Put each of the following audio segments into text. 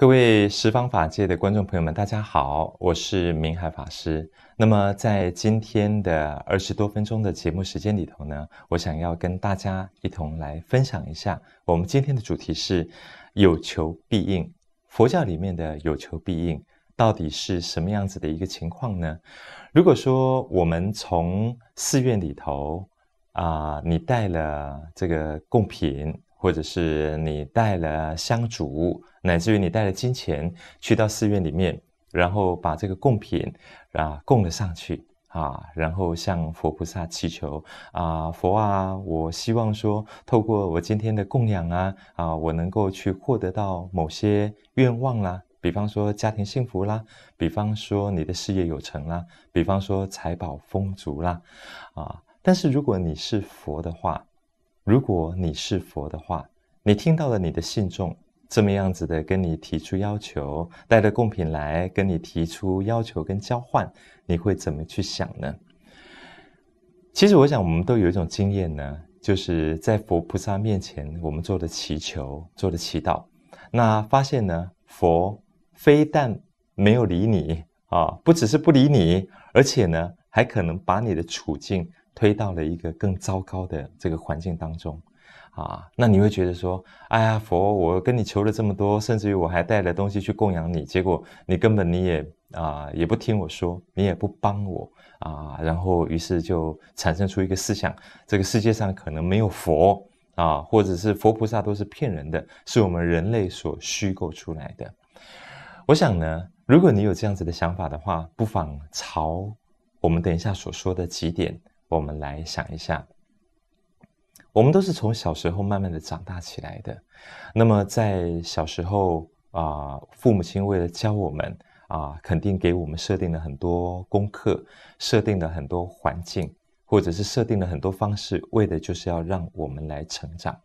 各位十方法界的观众朋友们，大家好，我是明海法师。那么在今天的二十多分钟的节目时间里头呢，我想要跟大家一同来分享一下，我们今天的主题是有求必应。佛教里面的有求必应到底是什么样子的一个情况呢？如果说我们从寺院里头啊，你带了这个贡品。或者是你带了香烛，乃至于你带了金钱，去到寺院里面，然后把这个贡品啊供了上去啊，然后向佛菩萨祈求啊佛啊，我希望说，透过我今天的供养啊啊，我能够去获得到某些愿望啦，比方说家庭幸福啦，比方说你的事业有成啦，比方说财宝丰足啦啊，但是如果你是佛的话。如果你是佛的话，你听到了你的信众这么样子的跟你提出要求，带着贡品来跟你提出要求跟交换，你会怎么去想呢？其实我想，我们都有一种经验呢，就是在佛菩萨面前，我们做的祈求，做的祈祷，那发现呢，佛非但没有理你啊，不只是不理你，而且呢，还可能把你的处境。推到了一个更糟糕的这个环境当中，啊，那你会觉得说，哎呀，佛，我跟你求了这么多，甚至于我还带了东西去供养你，结果你根本你也啊也不听我说，你也不帮我啊，然后于是就产生出一个思想：这个世界上可能没有佛啊，或者是佛菩萨都是骗人的，是我们人类所虚构出来的。我想呢，如果你有这样子的想法的话，不妨朝我们等一下所说的几点。我们来想一下，我们都是从小时候慢慢的长大起来的。那么在小时候啊，父母亲为了教我们啊，肯定给我们设定了很多功课，设定了很多环境，或者是设定了很多方式，为的就是要让我们来成长。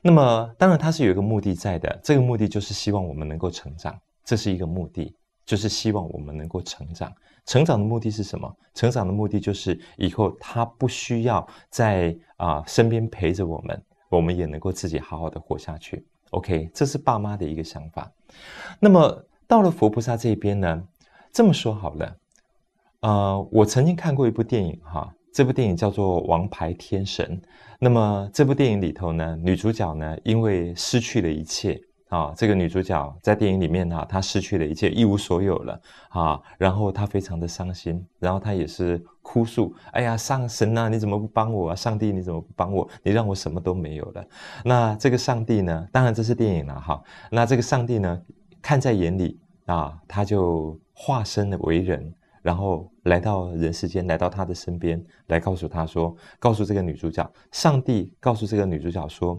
那么当然，它是有一个目的在的，这个目的就是希望我们能够成长，这是一个目的。就是希望我们能够成长，成长的目的是什么？成长的目的就是以后他不需要在啊身边陪着我们，我们也能够自己好好的活下去。OK，这是爸妈的一个想法。那么到了佛菩萨这边呢？这么说好了，呃，我曾经看过一部电影哈，这部电影叫做《王牌天神》。那么这部电影里头呢，女主角呢，因为失去了一切。啊，这个女主角在电影里面哈，她失去了一切，一无所有了啊。然后她非常的伤心，然后她也是哭诉：“哎呀，上神啊，你怎么不帮我啊？上帝，你怎么不帮我？你让我什么都没有了。”那这个上帝呢？当然这是电影了哈。那这个上帝呢，看在眼里啊，他就化身为人，然后来到人世间，来到她的身边，来告诉她说，告诉这个女主角，上帝告诉这个女主角说。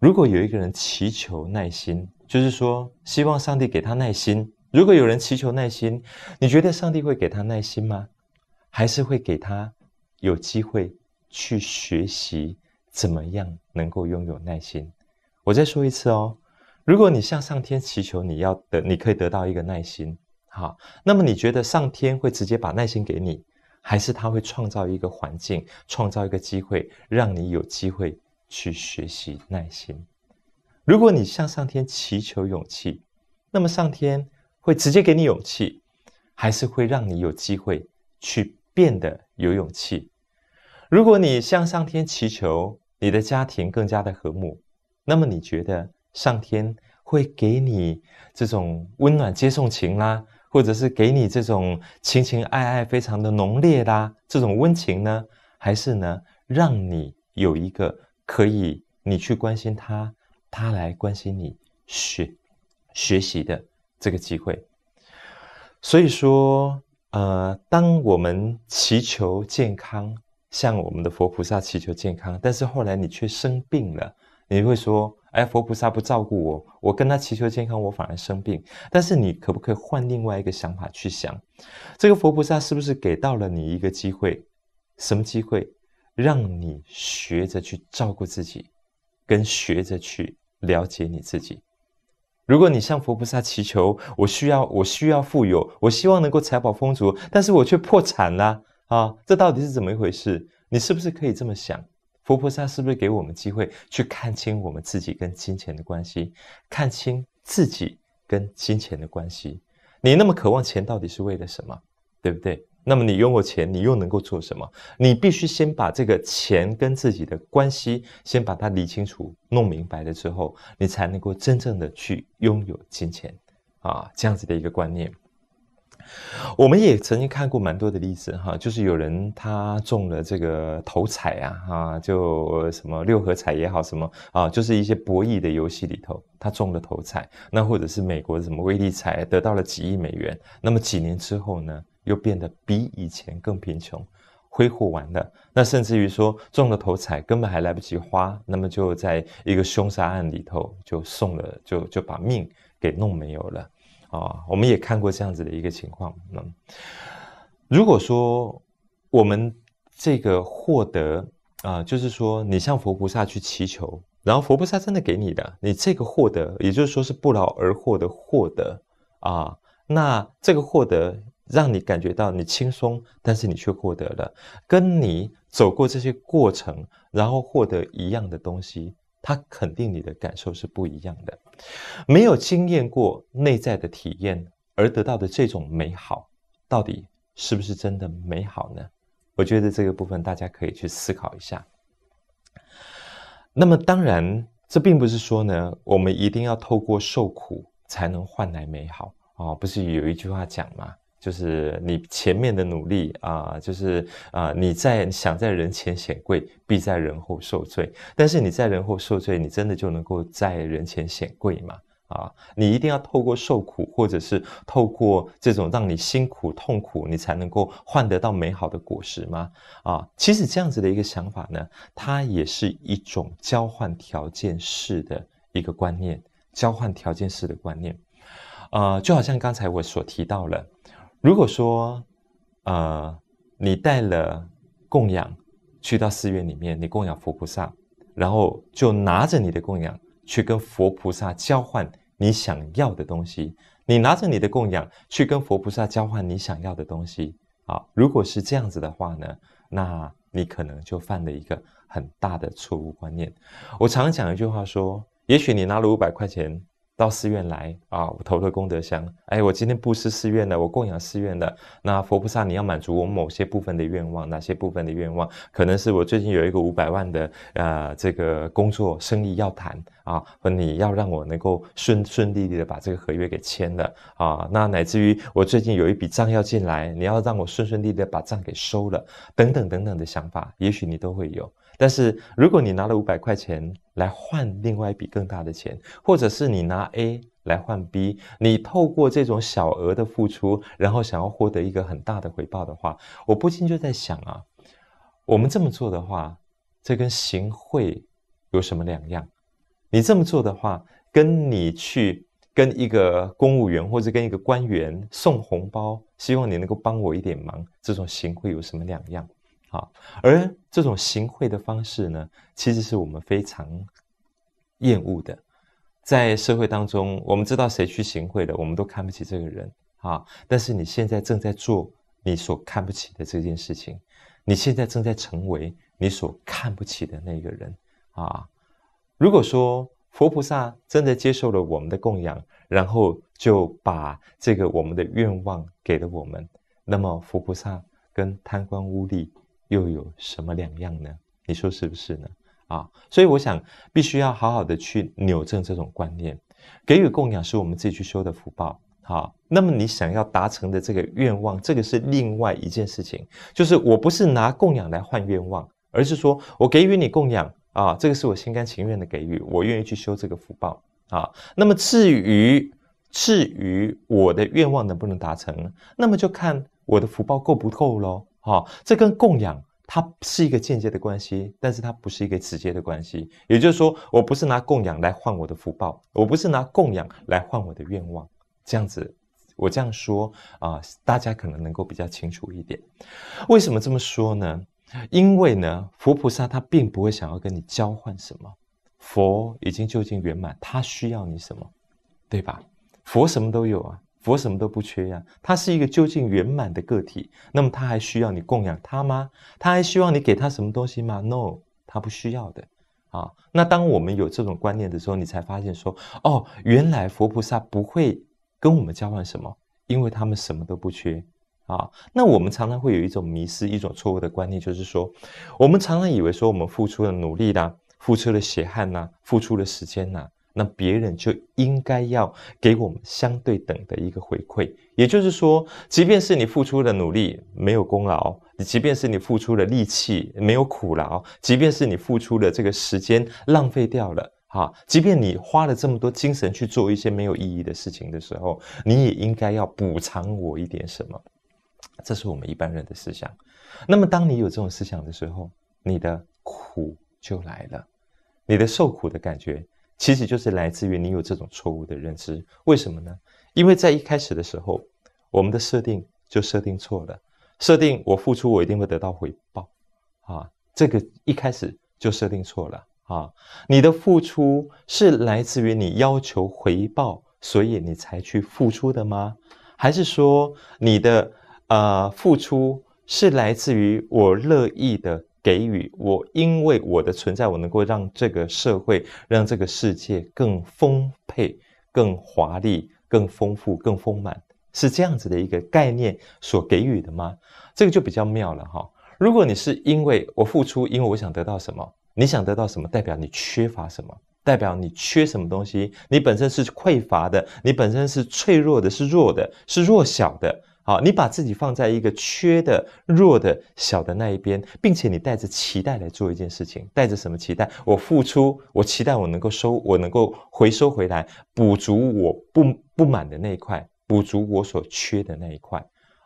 如果有一个人祈求耐心，就是说希望上帝给他耐心。如果有人祈求耐心，你觉得上帝会给他耐心吗？还是会给他有机会去学习怎么样能够拥有耐心？我再说一次哦，如果你向上天祈求你要得，你可以得到一个耐心。好，那么你觉得上天会直接把耐心给你，还是他会创造一个环境，创造一个机会，让你有机会？去学习耐心。如果你向上天祈求勇气，那么上天会直接给你勇气，还是会让你有机会去变得有勇气？如果你向上天祈求你的家庭更加的和睦，那么你觉得上天会给你这种温暖接送情啦，或者是给你这种情情爱爱非常的浓烈啦这种温情呢，还是呢让你有一个？可以，你去关心他，他来关心你学学习的这个机会。所以说，呃，当我们祈求健康，向我们的佛菩萨祈求健康，但是后来你却生病了，你会说，哎，佛菩萨不照顾我，我跟他祈求健康，我反而生病。但是你可不可以换另外一个想法去想，这个佛菩萨是不是给到了你一个机会？什么机会？让你学着去照顾自己，跟学着去了解你自己。如果你向佛菩萨祈求，我需要，我需要富有，我希望能够财宝丰足，但是我却破产了，啊，这到底是怎么一回事？你是不是可以这么想？佛菩萨是不是给我们机会去看清我们自己跟金钱的关系，看清自己跟金钱的关系？你那么渴望钱，到底是为了什么？对不对？那么你拥有钱，你又能够做什么？你必须先把这个钱跟自己的关系先把它理清楚、弄明白了之后，你才能够真正的去拥有金钱，啊，这样子的一个观念。我们也曾经看过蛮多的例子哈，就是有人他中了这个头彩啊，哈，就什么六合彩也好，什么啊，就是一些博弈的游戏里头，他中了头彩，那或者是美国什么威力彩得到了几亿美元，那么几年之后呢？又变得比以前更贫穷，挥霍完了，那甚至于说中了头彩，根本还来不及花，那么就在一个凶杀案里头就送了，就就把命给弄没有了啊！我们也看过这样子的一个情况。嗯，如果说我们这个获得啊，就是说你向佛菩萨去祈求，然后佛菩萨真的给你的，你这个获得，也就是说是不劳而获的获得啊，那这个获得。让你感觉到你轻松，但是你却获得了跟你走过这些过程，然后获得一样的东西，他肯定你的感受是不一样的。没有经验过内在的体验而得到的这种美好，到底是不是真的美好呢？我觉得这个部分大家可以去思考一下。那么当然，这并不是说呢，我们一定要透过受苦才能换来美好啊，不是有一句话讲吗？就是你前面的努力啊，就是啊，你在想在人前显贵，必在人后受罪。但是你在人后受罪，你真的就能够在人前显贵吗？啊，你一定要透过受苦，或者是透过这种让你辛苦痛苦，你才能够换得到美好的果实吗？啊，其实这样子的一个想法呢，它也是一种交换条件式的一个观念，交换条件式的观念。呃，就好像刚才我所提到了。如果说，呃，你带了供养去到寺院里面，你供养佛菩萨，然后就拿着你的供养去跟佛菩萨交换你想要的东西，你拿着你的供养去跟佛菩萨交换你想要的东西，好，如果是这样子的话呢，那你可能就犯了一个很大的错误观念。我常讲一句话说，也许你拿了五百块钱。到寺院来啊！我投了功德箱，哎，我今天布施寺院的，我供养寺院的。那佛菩萨，你要满足我某些部分的愿望，哪些部分的愿望？可能是我最近有一个五百万的呃这个工作生意要谈啊，和你要让我能够顺顺利利的把这个合约给签了啊。那乃至于我最近有一笔账要进来，你要让我顺顺利利的把账给收了，等等等等的想法，也许你都会有。但是如果你拿了五百块钱，来换另外一笔更大的钱，或者是你拿 A 来换 B，你透过这种小额的付出，然后想要获得一个很大的回报的话，我不禁就在想啊，我们这么做的话，这跟行贿有什么两样？你这么做的话，跟你去跟一个公务员或者跟一个官员送红包，希望你能够帮我一点忙，这种行贿有什么两样？好，而这种行贿的方式呢，其实是我们非常厌恶的。在社会当中，我们知道谁去行贿的，我们都看不起这个人啊。但是你现在正在做你所看不起的这件事情，你现在正在成为你所看不起的那个人啊。如果说佛菩萨真的接受了我们的供养，然后就把这个我们的愿望给了我们，那么佛菩萨跟贪官污吏。又有什么两样呢？你说是不是呢？啊，所以我想必须要好好的去扭正这种观念，给予供养是我们自己去修的福报。好，那么你想要达成的这个愿望，这个是另外一件事情。就是我不是拿供养来换愿望，而是说我给予你供养啊，这个是我心甘情愿的给予，我愿意去修这个福报啊。那么至于至于我的愿望能不能达成，那么就看我的福报够不够喽。哦，这跟供养它是一个间接的关系，但是它不是一个直接的关系。也就是说，我不是拿供养来换我的福报，我不是拿供养来换我的愿望。这样子，我这样说啊，大家可能能够比较清楚一点。为什么这么说呢？因为呢，佛菩萨他并不会想要跟你交换什么。佛已经究竟圆满，他需要你什么，对吧？佛什么都有啊。佛什么都不缺呀，他是一个究竟圆满的个体，那么他还需要你供养他吗？他还希望你给他什么东西吗？No，他不需要的。啊，那当我们有这种观念的时候，你才发现说，哦，原来佛菩萨不会跟我们交换什么，因为他们什么都不缺。啊，那我们常常会有一种迷失，一种错误的观念，就是说，我们常常以为说，我们付出了努力啦，付出了血汗呐，付出了时间呐。那别人就应该要给我们相对等的一个回馈，也就是说，即便是你付出了努力没有功劳，你即便是你付出了力气没有苦劳，即便是你付出了这个时间浪费掉了，哈，即便你花了这么多精神去做一些没有意义的事情的时候，你也应该要补偿我一点什么？这是我们一般人的思想。那么，当你有这种思想的时候，你的苦就来了，你的受苦的感觉。其实就是来自于你有这种错误的认知，为什么呢？因为在一开始的时候，我们的设定就设定错了，设定我付出我一定会得到回报，啊，这个一开始就设定错了啊！你的付出是来自于你要求回报，所以你才去付出的吗？还是说你的呃付出是来自于我乐意的？给予我，因为我的存在，我能够让这个社会、让这个世界更丰沛、更华丽、更丰富、更丰满，是这样子的一个概念所给予的吗？这个就比较妙了哈。如果你是因为我付出，因为我想得到什么，你想得到什么，代表你缺乏什么，代表你缺什么东西，你本身是匮乏的，你本身是脆弱的，是弱的，是弱小的。啊，你把自己放在一个缺的、弱的、小的那一边，并且你带着期待来做一件事情，带着什么期待？我付出，我期待我能够收，我能够回收回来，补足我不不满的那一块，补足我所缺的那一块。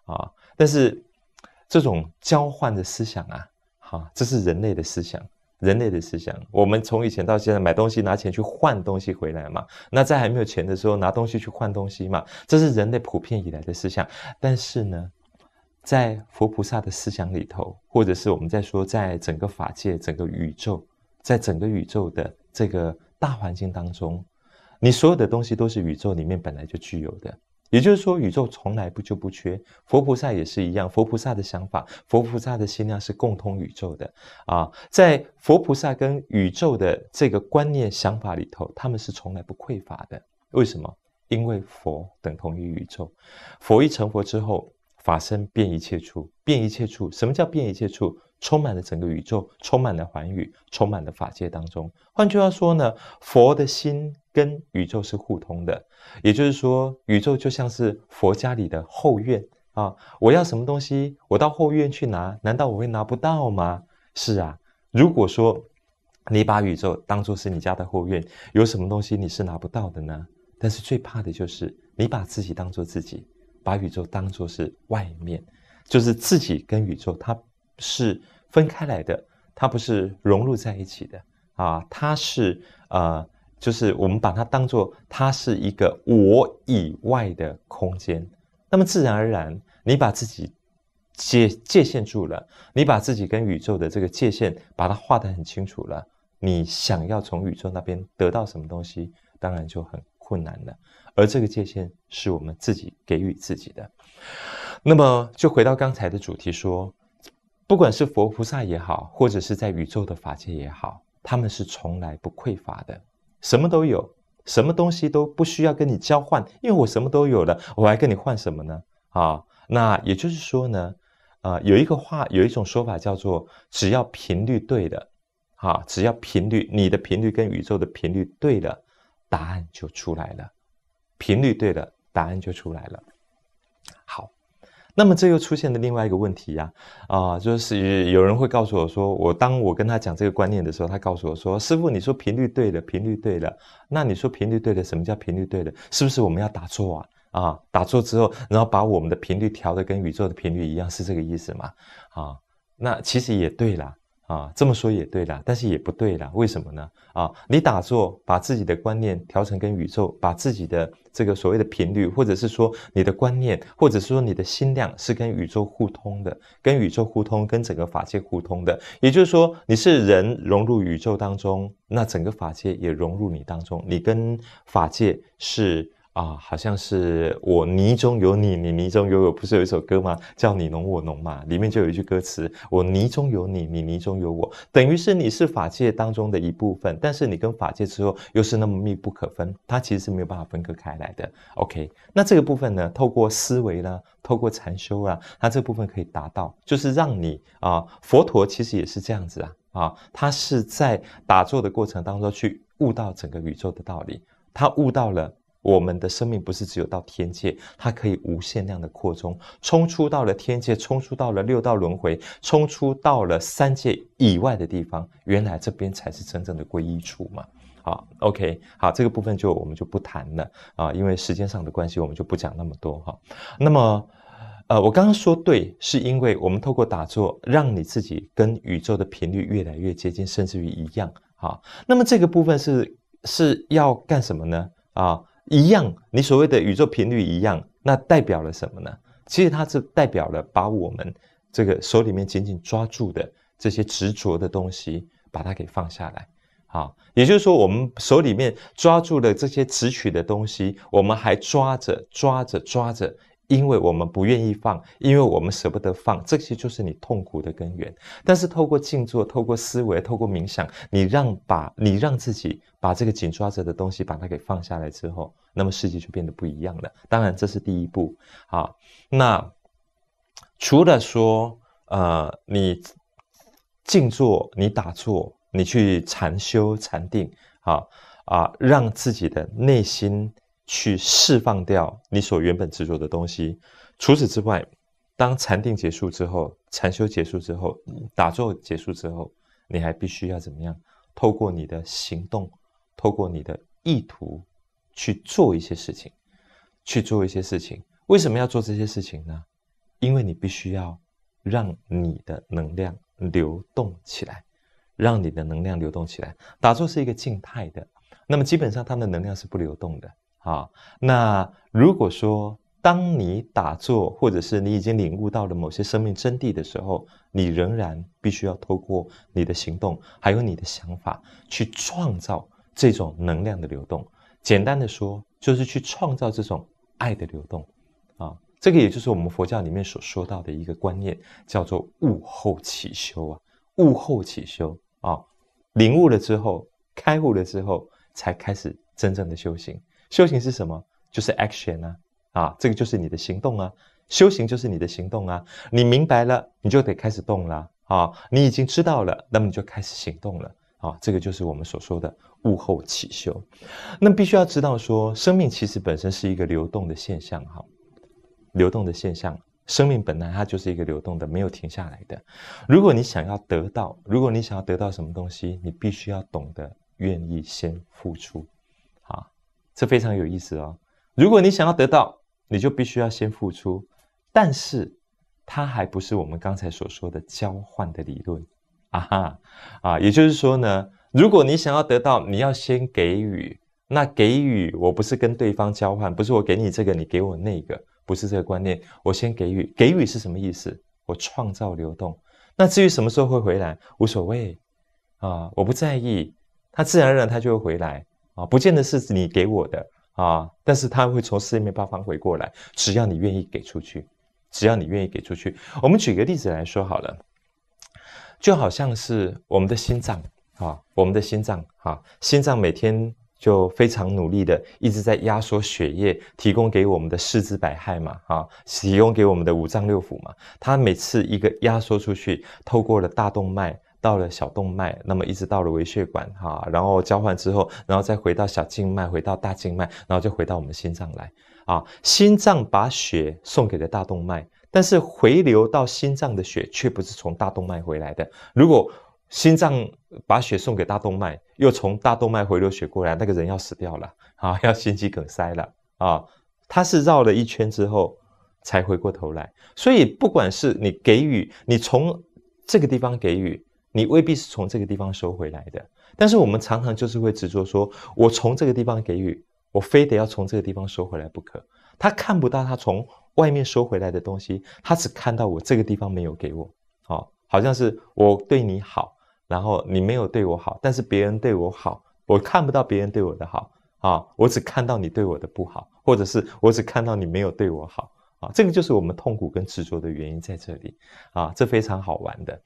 啊，但是这种交换的思想啊，哈，这是人类的思想。人类的思想，我们从以前到现在买东西拿钱去换东西回来嘛，那在还没有钱的时候拿东西去换东西嘛，这是人类普遍以来的思想。但是呢，在佛菩萨的思想里头，或者是我们在说，在整个法界、整个宇宙，在整个宇宙的这个大环境当中，你所有的东西都是宇宙里面本来就具有的。也就是说，宇宙从来不就不缺。佛菩萨也是一样，佛菩萨的想法、佛菩萨的心量是共通宇宙的啊。在佛菩萨跟宇宙的这个观念、想法里头，他们是从来不匮乏的。为什么？因为佛等同于宇宙。佛一成佛之后，法身变一切处，变一切处。什么叫变一切处？充满了整个宇宙，充满了寰宇，充满了法界当中。换句话说呢，佛的心跟宇宙是互通的，也就是说，宇宙就像是佛家里的后院啊。我要什么东西，我到后院去拿，难道我会拿不到吗？是啊，如果说你把宇宙当作是你家的后院，有什么东西你是拿不到的呢？但是最怕的就是你把自己当做自己，把宇宙当作是外面，就是自己跟宇宙它。是分开来的，它不是融入在一起的啊！它是呃，就是我们把它当做它是一个我以外的空间。那么，自然而然，你把自己界界限住了，你把自己跟宇宙的这个界限把它画得很清楚了。你想要从宇宙那边得到什么东西，当然就很困难了。而这个界限是我们自己给予自己的。那么，就回到刚才的主题说。不管是佛菩萨也好，或者是在宇宙的法界也好，他们是从来不匮乏的，什么都有，什么东西都不需要跟你交换，因为我什么都有了，我还跟你换什么呢？啊，那也就是说呢，啊，有一个话，有一种说法叫做，只要频率对的，啊，只要频率，你的频率跟宇宙的频率对了，答案就出来了，频率对了，答案就出来了。那么这又出现了另外一个问题呀，啊，就是有人会告诉我说，我当我跟他讲这个观念的时候，他告诉我说，师傅，你说频率对了，频率对了，那你说频率对了，什么叫频率对了？是不是我们要打坐啊？啊，打坐之后，然后把我们的频率调的跟宇宙的频率一样，是这个意思吗？啊，那其实也对啦。啊，这么说也对的，但是也不对了，为什么呢？啊，你打坐，把自己的观念调成跟宇宙，把自己的这个所谓的频率，或者是说你的观念，或者是说你的心量，是跟宇宙互通的，跟宇宙互通，跟整个法界互通的。也就是说，你是人融入宇宙当中，那整个法界也融入你当中，你跟法界是。啊，好像是我泥中有你，你泥中有我，不是有一首歌吗？叫你侬我侬嘛，里面就有一句歌词：我泥中有你，你泥中有我，等于是你是法界当中的一部分，但是你跟法界之后又是那么密不可分，它其实是没有办法分割开来的。OK，那这个部分呢，透过思维呢，透过禅修啊，它这部分可以达到，就是让你啊，佛陀其实也是这样子啊，啊，他是在打坐的过程当中去悟到整个宇宙的道理，他悟到了。我们的生命不是只有到天界，它可以无限量的扩充，冲出到了天界，冲出到了六道轮回，冲出到了三界以外的地方。原来这边才是真正的归一处嘛？好，OK，好，这个部分就我们就不谈了啊，因为时间上的关系，我们就不讲那么多哈。那么，呃，我刚刚说对，是因为我们透过打坐，让你自己跟宇宙的频率越来越接近，甚至于一样好，那么这个部分是是要干什么呢？啊？一样，你所谓的宇宙频率一样，那代表了什么呢？其实它是代表了把我们这个手里面紧紧抓住的这些执着的东西，把它给放下来。好，也就是说，我们手里面抓住的这些执取的东西，我们还抓着、抓着、抓着。因为我们不愿意放，因为我们舍不得放，这些就是你痛苦的根源。但是透过静坐、透过思维、透过冥想，你让把，你让自己把这个紧抓着的东西，把它给放下来之后，那么世界就变得不一样了。当然，这是第一步啊。那除了说，呃，你静坐、你打坐、你去禅修、禅定，啊啊，让自己的内心。去释放掉你所原本执着的东西。除此之外，当禅定结束之后，禅修结束之后，打坐结束之后，你还必须要怎么样？透过你的行动，透过你的意图去做一些事情，去做一些事情。为什么要做这些事情呢？因为你必须要让你的能量流动起来，让你的能量流动起来。打坐是一个静态的，那么基本上它的能量是不流动的。啊，那如果说当你打坐，或者是你已经领悟到了某些生命真谛的时候，你仍然必须要透过你的行动，还有你的想法，去创造这种能量的流动。简单的说，就是去创造这种爱的流动。啊，这个也就是我们佛教里面所说到的一个观念，叫做“悟后起修”啊，“悟后起修”啊，领悟了之后，开悟了之后，才开始真正的修行。修行是什么？就是 action 啊，啊，这个就是你的行动啊，修行就是你的行动啊。你明白了，你就得开始动了啊。你已经知道了，那么你就开始行动了啊。这个就是我们所说的物后起修。那必须要知道说，生命其实本身是一个流动的现象哈，流动的现象，生命本来它就是一个流动的，没有停下来的。如果你想要得到，如果你想要得到什么东西，你必须要懂得愿意先付出。这非常有意思哦！如果你想要得到，你就必须要先付出。但是，它还不是我们刚才所说的交换的理论啊！哈啊，也就是说呢，如果你想要得到，你要先给予。那给予，我不是跟对方交换，不是我给你这个，你给我那个，不是这个观念。我先给予，给予是什么意思？我创造流动。那至于什么时候会回来，无所谓啊，我不在意。它自然而然，它就会回来。啊，不见得是你给我的啊，但是它会从四面八方回过来，只要你愿意给出去，只要你愿意给出去。我们举个例子来说好了，就好像是我们的心脏啊，我们的心脏啊，心脏每天就非常努力的一直在压缩血液，提供给我们的四肢百骸嘛，啊，提供给我们的五脏六腑嘛。它每次一个压缩出去，透过了大动脉。到了小动脉，那么一直到了微血管哈，然后交换之后，然后再回到小静脉，回到大静脉，然后就回到我们心脏来啊。心脏把血送给了大动脉，但是回流到心脏的血却不是从大动脉回来的。如果心脏把血送给大动脉，又从大动脉回流血过来，那个人要死掉了啊，要心肌梗塞了啊。它是绕了一圈之后才回过头来，所以不管是你给予，你从这个地方给予。你未必是从这个地方收回来的，但是我们常常就是会执着说，我从这个地方给予，我非得要从这个地方收回来不可。他看不到他从外面收回来的东西，他只看到我这个地方没有给我，好，好像是我对你好，然后你没有对我好，但是别人对我好，我看不到别人对我的好啊，我只看到你对我的不好，或者是我只看到你没有对我好啊，这个就是我们痛苦跟执着的原因在这里啊，这非常好玩的，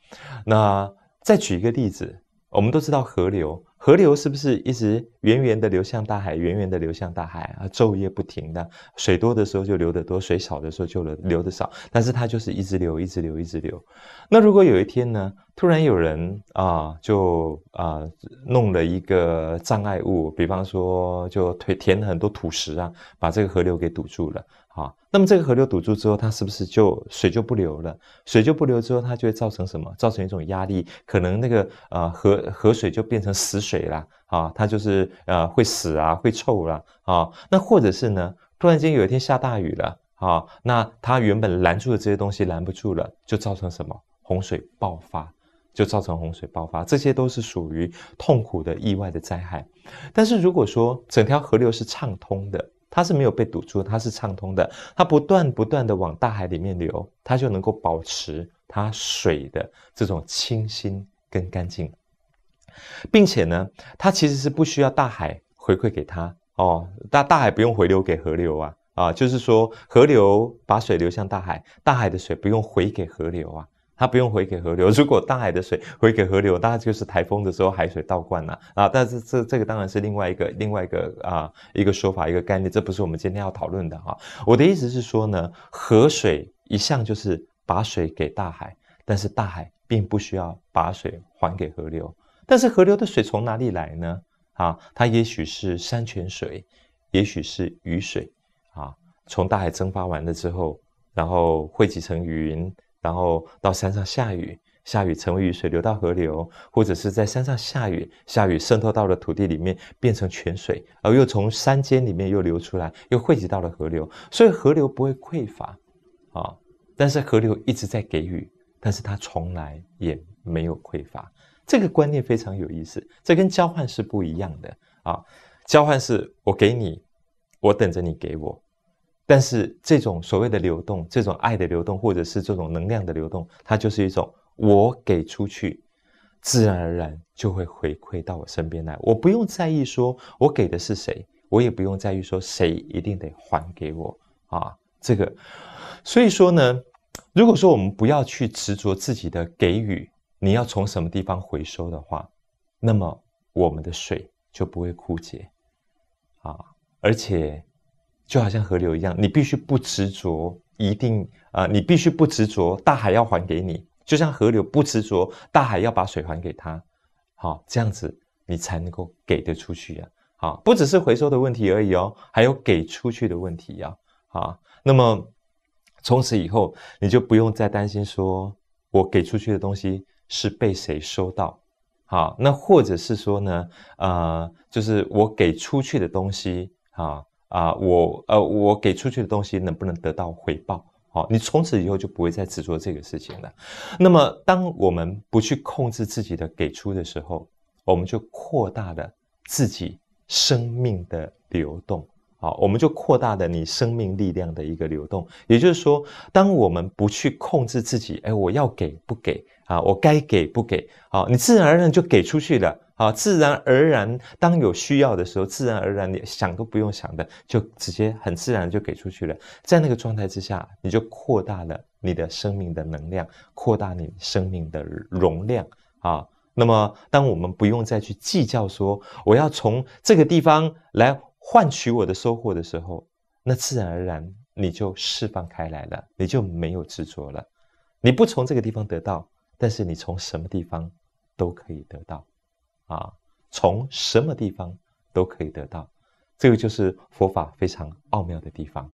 那。再举一个例子，我们都知道河流。河流是不是一直源源的流向大海，源源的流向大海啊？昼夜不停的，水多的时候就流得多，水少的时候就流的少。但是它就是一直流，一直流，一直流。那如果有一天呢，突然有人啊，就啊弄了一个障碍物，比方说就填填很多土石啊，把这个河流给堵住了啊。那么这个河流堵住之后，它是不是就水就不流了？水就不流之后，它就会造成什么？造成一种压力，可能那个啊河河水就变成死水。水了啊，它就是呃会死啊，会臭了啊。那或者是呢，突然间有一天下大雨了啊，那它原本拦住的这些东西拦不住了，就造成什么洪水爆发，就造成洪水爆发。这些都是属于痛苦的意外的灾害。但是如果说整条河流是畅通的，它是没有被堵住，它是畅通的，它不断不断的往大海里面流，它就能够保持它水的这种清新跟干净。并且呢，它其实是不需要大海回馈给它哦，大大海不用回流给河流啊啊，就是说河流把水流向大海，大海的水不用回给河流啊，它不用回给河流。如果大海的水回给河流，大概就是台风的时候海水倒灌了啊。但是这这个当然是另外一个另外一个啊一个说法一个概念，这不是我们今天要讨论的哈。我的意思是说呢，河水一向就是把水给大海，但是大海并不需要把水还给河流。但是河流的水从哪里来呢？啊，它也许是山泉水，也许是雨水，啊，从大海蒸发完了之后，然后汇集成云，然后到山上下雨，下雨成为雨水流到河流，或者是在山上下雨，下雨渗透到了土地里面变成泉水，而又从山间里面又流出来，又汇集到了河流，所以河流不会匮乏，啊，但是河流一直在给予，但是它从来也没有匮乏。这个观念非常有意思，这跟交换是不一样的啊！交换是我给你，我等着你给我，但是这种所谓的流动，这种爱的流动，或者是这种能量的流动，它就是一种我给出去，自然而然就会回馈到我身边来，我不用在意说我给的是谁，我也不用在意说谁一定得还给我啊！这个，所以说呢，如果说我们不要去执着自己的给予。你要从什么地方回收的话，那么我们的水就不会枯竭啊！而且，就好像河流一样，你必须不执着，一定啊，你必须不执着，大海要还给你，就像河流不执着，大海要把水还给他。好，这样子你才能够给得出去呀。好，不只是回收的问题而已哦，还有给出去的问题呀。啊，那么从此以后，你就不用再担心说我给出去的东西。是被谁收到？好，那或者是说呢？呃，就是我给出去的东西，啊啊，我呃，我给出去的东西能不能得到回报？好，你从此以后就不会再执着这个事情了。那么，当我们不去控制自己的给出的时候，我们就扩大了自己生命的流动，好，我们就扩大了你生命力量的一个流动。也就是说，当我们不去控制自己，哎，我要给不给？啊，我该给不给？好，你自然而然就给出去了。好，自然而然，当有需要的时候，自然而然你想都不用想的，就直接很自然就给出去了。在那个状态之下，你就扩大了你的生命的能量，扩大你生命的容量。啊，那么当我们不用再去计较说我要从这个地方来换取我的收获的时候，那自然而然你就释放开来了，你就没有执着了。你不从这个地方得到。但是你从什么地方都可以得到，啊，从什么地方都可以得到，这个就是佛法非常奥妙的地方。